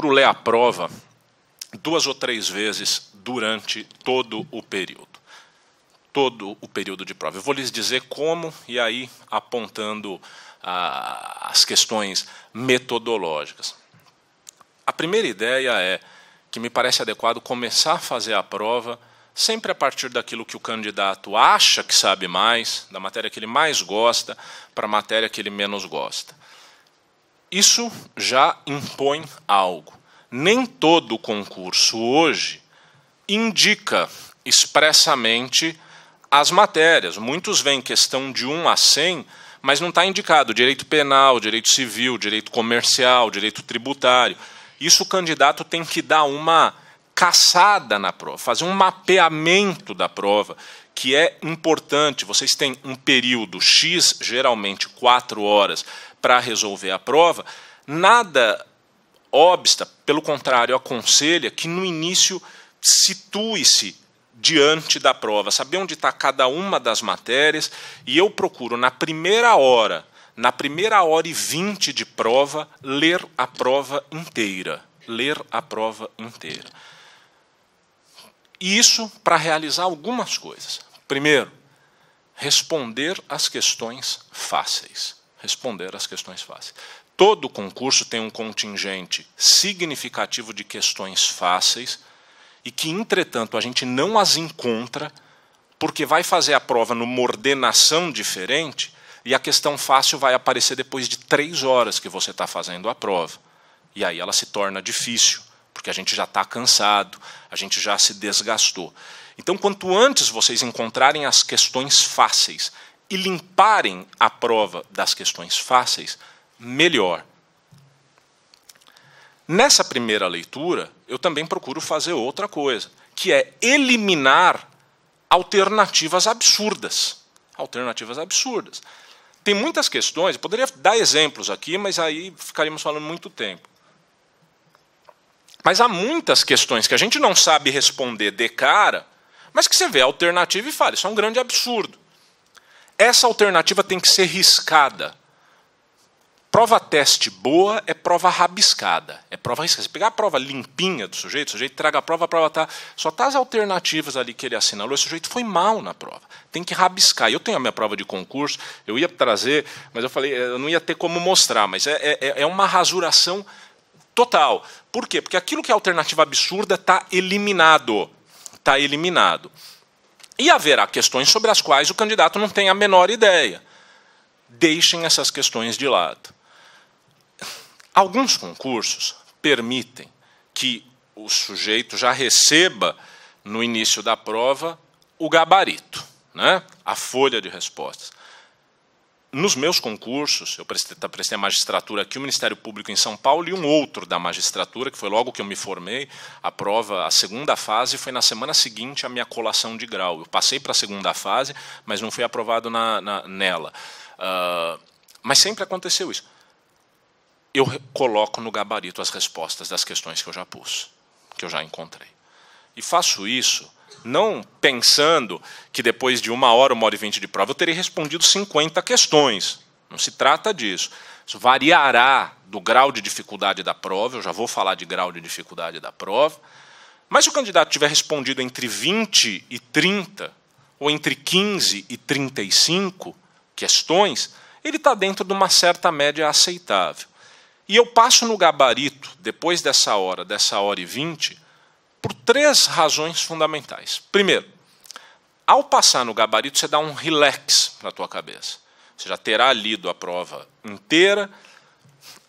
procuro ler a prova duas ou três vezes durante todo o período. Todo o período de prova. Eu vou lhes dizer como e aí apontando ah, as questões metodológicas. A primeira ideia é que me parece adequado começar a fazer a prova sempre a partir daquilo que o candidato acha que sabe mais, da matéria que ele mais gosta para a matéria que ele menos gosta. Isso já impõe algo nem todo concurso hoje indica expressamente as matérias. Muitos vêm questão de 1 a 100, mas não está indicado direito penal, direito civil, direito comercial, direito tributário. Isso o candidato tem que dar uma caçada na prova, fazer um mapeamento da prova, que é importante. Vocês têm um período X, geralmente quatro horas, para resolver a prova. Nada obsta, pelo contrário, aconselha que no início situe-se diante da prova, saber onde está cada uma das matérias, e eu procuro na primeira hora, na primeira hora e vinte de prova, ler a prova inteira. Ler a prova inteira. Isso para realizar algumas coisas. Primeiro, responder às questões fáceis. Responder às questões fáceis. Todo concurso tem um contingente significativo de questões fáceis e que, entretanto, a gente não as encontra porque vai fazer a prova numa ordenação diferente e a questão fácil vai aparecer depois de três horas que você está fazendo a prova. E aí ela se torna difícil, porque a gente já está cansado, a gente já se desgastou. Então, quanto antes vocês encontrarem as questões fáceis e limparem a prova das questões fáceis, melhor. Nessa primeira leitura, eu também procuro fazer outra coisa, que é eliminar alternativas absurdas. Alternativas absurdas. Tem muitas questões, poderia dar exemplos aqui, mas aí ficaríamos falando muito tempo. Mas há muitas questões que a gente não sabe responder de cara, mas que você vê a alternativa e fala: isso é um grande absurdo. Essa alternativa tem que ser riscada Prova teste boa é prova rabiscada, é prova arriscada. Se pegar a prova limpinha do sujeito, o sujeito traga a prova, a prova tá só tá as alternativas ali que ele assinalou, o sujeito foi mal na prova. Tem que rabiscar. Eu tenho a minha prova de concurso, eu ia trazer, mas eu falei, eu não ia ter como mostrar, mas é, é, é, é uma rasuração total. Por quê? Porque aquilo que é alternativa absurda está eliminado. Está eliminado. E haverá questões sobre as quais o candidato não tem a menor ideia. Deixem essas questões de lado. Alguns concursos permitem que o sujeito já receba no início da prova o gabarito, né? a folha de respostas. Nos meus concursos, eu prestei, tá, prestei a magistratura aqui, o Ministério Público em São Paulo e um outro da magistratura, que foi logo que eu me formei. A prova, a segunda fase, foi na semana seguinte à minha colação de grau. Eu passei para a segunda fase, mas não fui aprovado na, na nela. Uh, mas sempre aconteceu isso eu coloco no gabarito as respostas das questões que eu já pus, que eu já encontrei. E faço isso não pensando que depois de uma hora, uma hora e vinte de prova, eu terei respondido 50 questões. Não se trata disso. Isso variará do grau de dificuldade da prova, eu já vou falar de grau de dificuldade da prova. Mas se o candidato tiver respondido entre 20 e 30, ou entre 15 e 35 questões, ele está dentro de uma certa média aceitável. E eu passo no gabarito, depois dessa hora, dessa hora e vinte, por três razões fundamentais. Primeiro, ao passar no gabarito, você dá um relax na tua cabeça. Você já terá lido a prova inteira.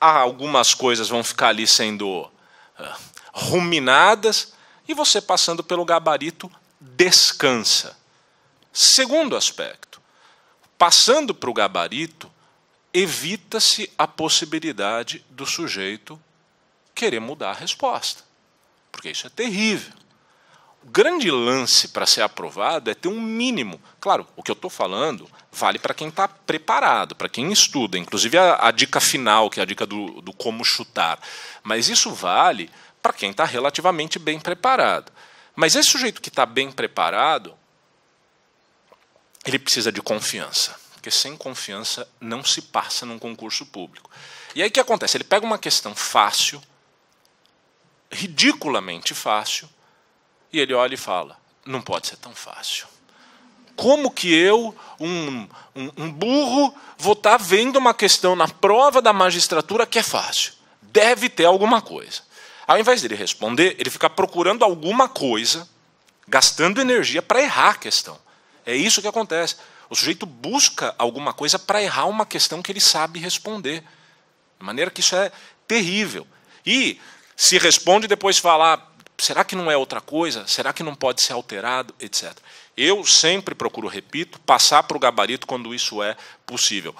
algumas coisas vão ficar ali sendo ah, ruminadas. E você, passando pelo gabarito, descansa. Segundo aspecto, passando para o gabarito, evita-se a possibilidade do sujeito querer mudar a resposta, porque isso é terrível. O grande lance para ser aprovado é ter um mínimo. Claro, o que eu estou falando vale para quem está preparado, para quem estuda, inclusive a, a, dica final, que é a dica do, do como chutar. Mas isso vale para quem está relativamente bem preparado. Mas esse sujeito que está bem preparado, ele precisa de confiança porque sem confiança não se passa num concurso público. E aí o que acontece? Ele pega uma questão fácil, ridiculamente fácil, e ele olha e fala: não pode ser tão fácil. Como que eu, um, um, um burro, vou estar tá vendo uma questão na prova da magistratura que é fácil? Deve ter alguma coisa. Ao invés dele responder, ele fica procurando alguma coisa, gastando energia para errar a questão. É isso que acontece. O sujeito busca alguma coisa para errar uma questão que ele sabe responder. De maneira que isso é terrível. E se responde e depois fala: ah, será que não é outra coisa? Será que não pode ser alterado? Etc. Eu sempre procuro, repito, passar para o gabarito quando isso é possível.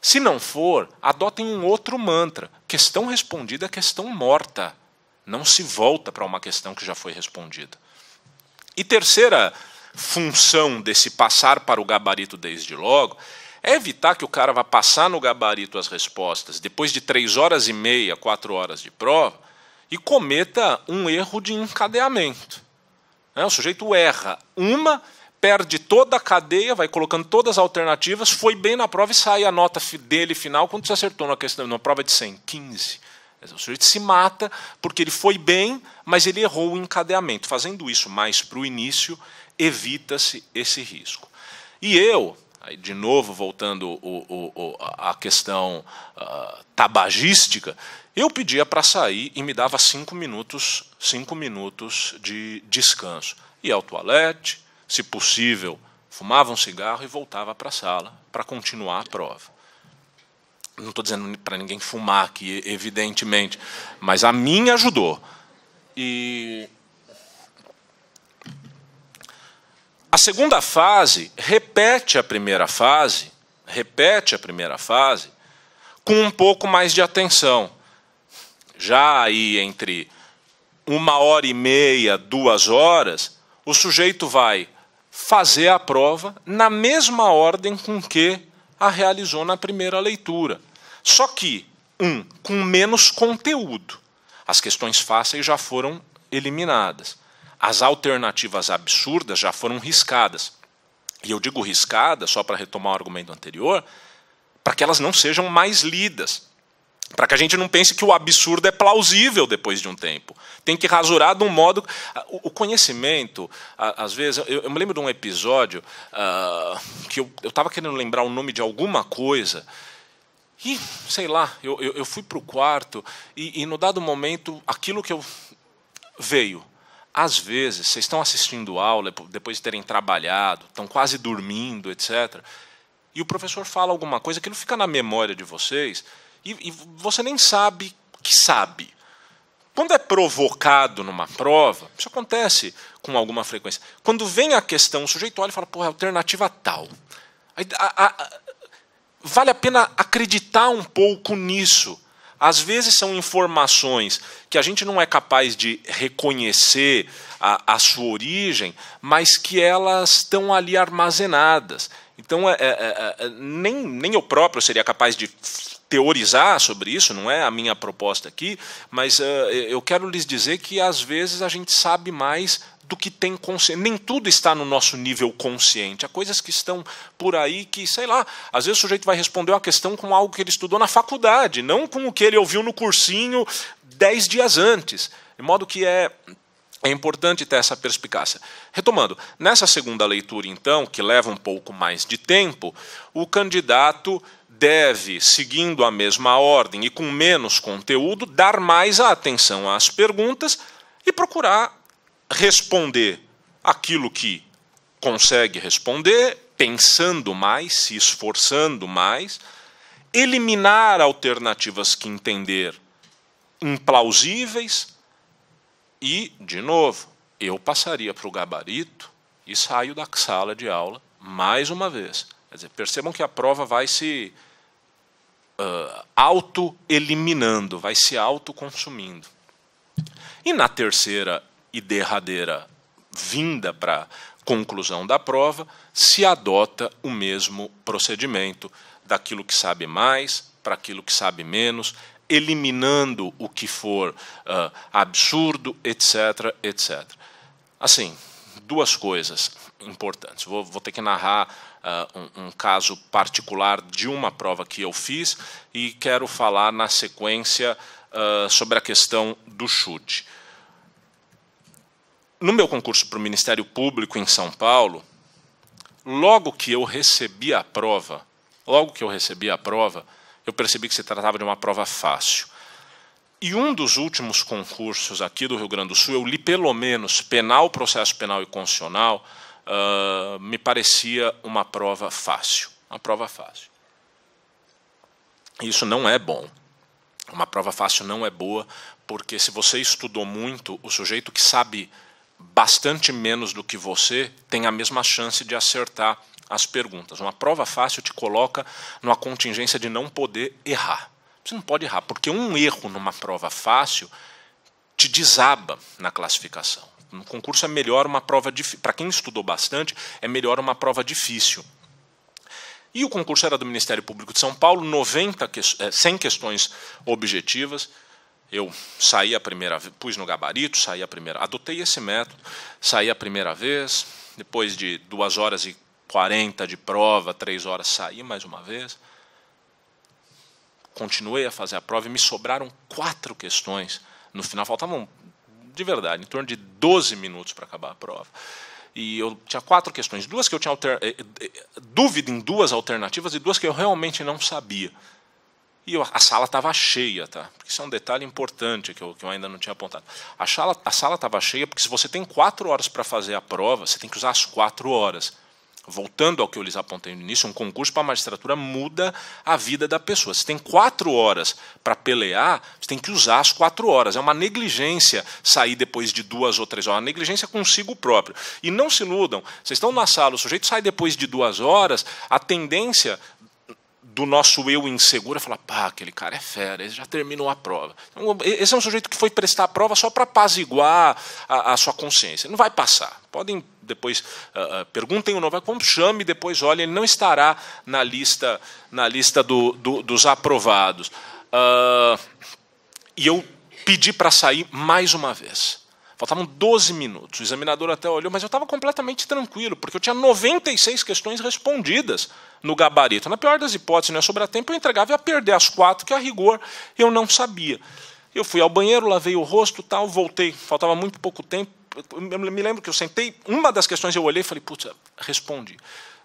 Se não for, adotem um outro mantra. Questão respondida é questão morta. Não se volta para uma questão que já foi respondida. E terceira função desse passar para o gabarito desde logo é evitar que o cara vá passar no gabarito as respostas depois de três horas e meia, quatro horas de prova e cometa um erro de encadeamento. É, o sujeito erra uma, perde toda a cadeia, vai colocando todas as alternativas, foi bem na prova e sai a nota dele final quando se acertou na questão, numa prova de 100, 15. O sujeito se mata porque ele foi bem, mas ele errou o encadeamento. Fazendo isso mais para o início, evita-se esse risco. E eu, aí de novo voltando o, o, o, a questão uh, tabagística, eu pedia para sair e me dava cinco minutos, cinco minutos de descanso. Ia ao toalete, se possível, fumava um cigarro e voltava para a sala para continuar a prova. Não estou dizendo para ninguém fumar aqui, evidentemente, mas a mim ajudou. E A segunda fase repete a primeira fase, repete a primeira fase, com um pouco mais de atenção. Já aí entre uma hora e meia, duas horas, o sujeito vai fazer a prova na mesma ordem com que a realizou na primeira leitura. Só que, um, com menos conteúdo. As questões fáceis já foram eliminadas as alternativas absurdas já foram riscadas. E eu digo riscadas, só para retomar o argumento anterior, para que elas não sejam mais lidas. Para que a gente não pense que o absurdo é plausível depois de um tempo. Tem que rasurar de um modo. Ah, o conhecimento, às vezes. Eu me lembro de um episódio uh, que eu estava querendo lembrar o nome de alguma coisa. E, sei lá, eu, eu, fui para o quarto e, e, no dado momento, aquilo que eu. veio. Às vezes, vocês estão assistindo aula, depois de terem trabalhado, estão quase dormindo, etc. E o professor fala alguma coisa, aquilo fica na memória de vocês, e, e você nem sabe que sabe. Quando é provocado numa prova, isso acontece com alguma frequência. Quando vem a questão, o sujeito olha e fala, pô, é alternativa tal. a, a, vale a pena acreditar um pouco nisso às vezes são informações que a gente não é capaz de reconhecer a, a sua origem, mas que elas estão ali armazenadas. Então, é é, é, é, nem, nem eu próprio seria capaz de teorizar sobre isso, não é a minha proposta aqui, mas uh, eu quero lhes dizer que às vezes a gente sabe mais do que tem consciência. Nem tudo está no nosso nível consciente. Há coisas que estão por aí que, sei lá, às vezes o sujeito vai responder uma questão com algo que ele estudou na faculdade, não com o que ele ouviu no cursinho dez dias antes. De modo que é é importante ter essa perspicácia. Retomando, nessa segunda leitura, então, que leva um pouco mais de tempo, o candidato deve, seguindo a mesma ordem e com menos conteúdo, dar mais atenção às perguntas e procurar responder aquilo que consegue responder, pensando mais, se esforçando mais, eliminar alternativas que entender implausíveis e, de novo, eu passaria para o gabarito e saio da sala de aula mais uma vez. Quer dizer, percebam que a prova vai se uh, auto-eliminando, vai se auto-consumindo. E na terceira e derradeira vinda para conclusão da prova, se adota o mesmo procedimento, daquilo que sabe mais para aquilo que sabe menos, eliminando o que for uh, absurdo, etc, etc. Assim, duas coisas importantes. Vou, vou ter que narrar uh, um, um, caso particular de uma prova que eu fiz e quero falar na sequência uh, sobre a questão do chute. No meu concurso para o Ministério Público em São Paulo, logo que eu recebi a prova, logo que eu recebi a prova, eu percebi que se tratava de uma prova fácil. E um dos últimos concursos aqui do Rio Grande do Sul, eu li pelo menos penal, processo penal e constitucional, uh, me parecia uma prova fácil. Uma prova fácil. Isso não é bom. Uma prova fácil não é boa, porque se você estudou muito, o sujeito que sabe bastante menos do que você tem a mesma chance de acertar as perguntas. Uma prova fácil te coloca numa contingência de não poder errar. Você não pode errar, porque um erro numa prova fácil te desaba na classificação. No concurso é melhor uma prova difícil. Para quem estudou bastante, é melhor uma prova difícil. E o concurso era do Ministério Público de São Paulo, 90 que, 100 questões objetivas. Eu saí a primeira vez, pus no gabarito, saí a primeira, adotei esse método, saí a primeira vez, depois de duas horas e 40 de prova, 3 horas saí mais uma vez. Continuei a fazer a prova e me sobraram quatro questões. No final faltavam, de verdade, em torno de 12 minutos para acabar a prova. E eu tinha quatro questões, duas que eu tinha alter... Eh, eh, eh, dúvida em duas alternativas e duas que eu realmente não sabia. E eu, a sala estava cheia, tá? Porque isso é um detalhe importante que eu, que eu ainda não tinha apontado. A sala a estava cheia porque se você tem quatro horas para fazer a prova, você tem que usar as quatro horas voltando ao que eu lhes apontei no início, um concurso para magistratura muda a vida da pessoa. Você tem quatro horas para pelear, você tem que usar as quatro horas. É uma negligência sair depois de duas ou três horas, uma negligência consigo próprio. E não se iludam, vocês estão na sala, o sujeito sai depois de duas horas, a tendência do nosso eu inseguro e falar, pá, aquele cara é fera, ele já terminou a prova. Então, esse é um sujeito que foi prestar a prova só para apaziguar a, a, sua consciência. não vai passar. Podem depois uh, perguntem o Novak, chame depois, olha, ele não estará na lista na lista do, do, dos aprovados. Uh, e eu pedi para sair mais uma vez. Faltavam 12 minutos. O examinador até olhou, mas eu estava completamente tranquilo, porque eu tinha 96 questões respondidas no gabarito. Na pior das hipóteses, não né, ia sobrar tempo, eu entregava e ia perder as quatro, que a rigor eu não sabia. Eu fui ao banheiro, lavei o rosto, tal, voltei. Faltava muito pouco tempo. Eu me lembro que eu sentei, uma das questões eu olhei e falei, putz, respondi.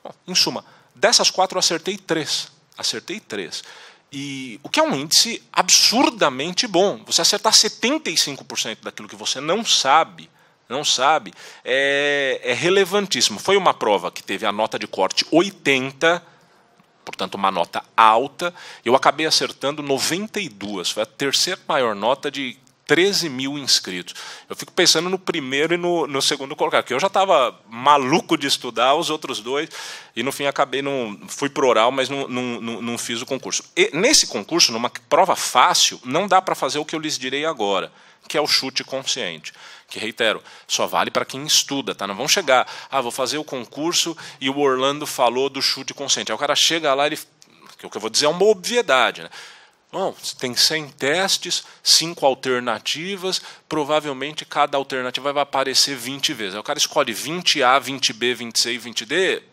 Bom, em suma, dessas quatro eu acertei três. Acertei três. E o que é um índice absurdamente bom. Você acertar 75% daquilo que você não sabe, não sabe, é, é relevantíssimo. Foi uma prova que teve a nota de corte 80, portanto uma nota alta. Eu acabei acertando 92, foi a terceira maior nota de 13 mil inscritos. Eu fico pensando no primeiro e no, no segundo colocado, que eu já estava maluco de estudar os outros dois, e no fim acabei, não fui para oral, mas não, fiz o concurso. E nesse concurso, numa prova fácil, não dá para fazer o que eu lhes direi agora que é o chute consciente. Que, reitero, só vale para quem estuda, tá? Não vão chegar, ah, vou fazer o concurso e o Orlando falou do chute consciente. Aí o cara chega lá e ele. É o que eu vou dizer é uma obviedade, né? Não, tem 100 testes, 5 alternativas, provavelmente cada alternativa vai aparecer 20 vezes. Aí o cara escolhe 20A, 20B, 20C e 20D,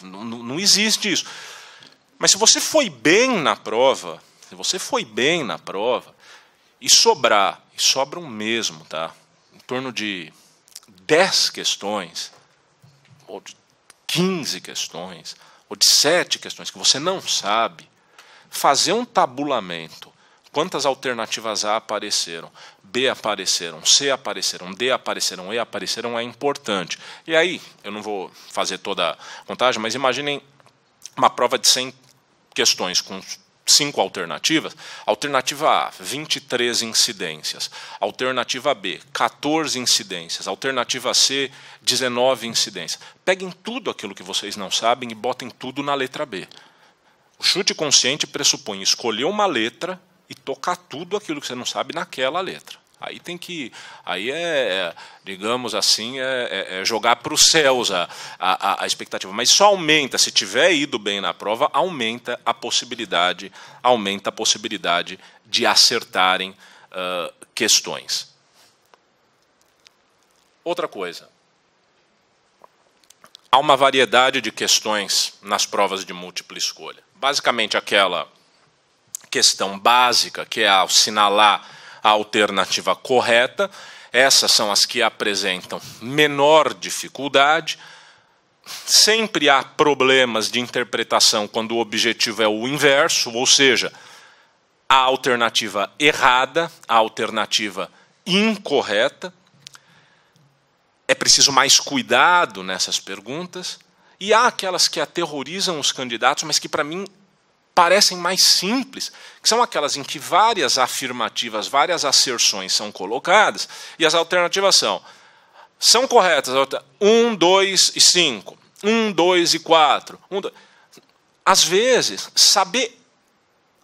não, não existe isso. Mas se você foi bem na prova, se você foi bem na prova, e sobrar, e sobram mesmo, tá? Em torno de 10 questões, ou de 15 questões, ou de 7 questões que você não sabe, fazer um tabulamento. Quantas alternativas A apareceram? B apareceram, C apareceram, D apareceram, E apareceram é importante. E aí, eu não vou fazer toda a contagem, mas imaginem uma prova de 100 questões com cinco alternativas. Alternativa A, 23 incidências. Alternativa B, 14 incidências. Alternativa C, 19 incidências. Peguem tudo aquilo que vocês não sabem e botem tudo na letra B. O chute consciente pressupõe escolher uma letra e tocar tudo aquilo que você não sabe naquela letra. Aí tem que. Aí é, é digamos assim, é, é, é jogar para os céus a, a, a, expectativa. Mas só aumenta, se tiver ido bem na prova, aumenta a possibilidade, aumenta a possibilidade de acertarem uh, questões. Outra coisa. Há uma variedade de questões nas provas de múltipla escolha basicamente aquela questão básica, que é assinalar a alternativa correta. Essas são as que apresentam menor dificuldade. Sempre há problemas de interpretação quando o objetivo é o inverso, ou seja, a alternativa errada, a alternativa incorreta. É preciso mais cuidado nessas perguntas. E há aquelas que aterrorizam os candidatos, mas que para mim parecem mais simples, que são aquelas em que várias afirmativas, várias asserções são colocadas e as alternativas são são corretas, um, dois e cinco, um, dois e quatro, Um, dois. Às vezes, saber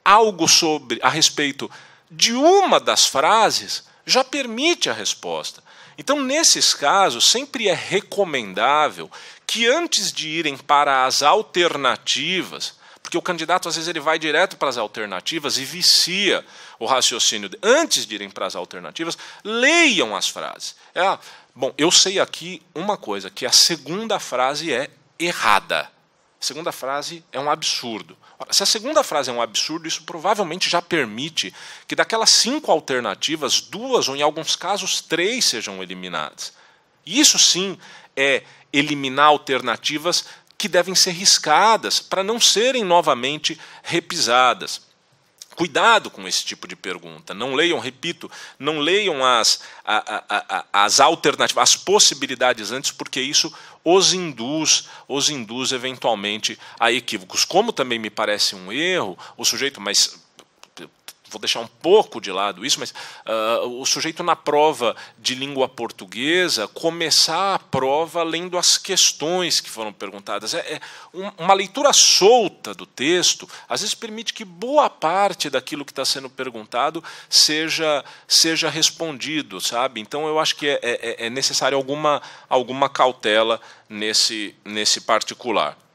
algo sobre a respeito de uma das frases já permite a resposta. Então, nesses casos, sempre é recomendável que antes de irem para as alternativas, porque o candidato às vezes ele vai direto para as alternativas e vicia o raciocínio. Antes de irem para as alternativas, leiam as frases. É, ah, bom, eu sei aqui uma coisa, que a segunda frase é errada. A segunda frase é um absurdo. Ora, se a segunda frase é um absurdo, isso provavelmente já permite que daquelas cinco alternativas, duas ou em alguns casos três sejam eliminadas. Isso sim é eliminar alternativas que devem ser riscadas para não serem novamente repisadas. Cuidado com esse tipo de pergunta. Não leiam, repito, não leiam as, a, a, a, as alternativas, as possibilidades antes, porque isso os induz, os induz eventualmente a equívocos. Como também me parece um erro, o sujeito, mas vou deixar um pouco de lado isso, mas uh, o sujeito na prova de língua portuguesa começar a prova lendo as questões que foram perguntadas. É, é um, uma leitura solta do texto às vezes permite que boa parte daquilo que está sendo perguntado seja seja respondido, sabe? Então eu acho que é, é, é necessário alguma alguma cautela nesse nesse particular.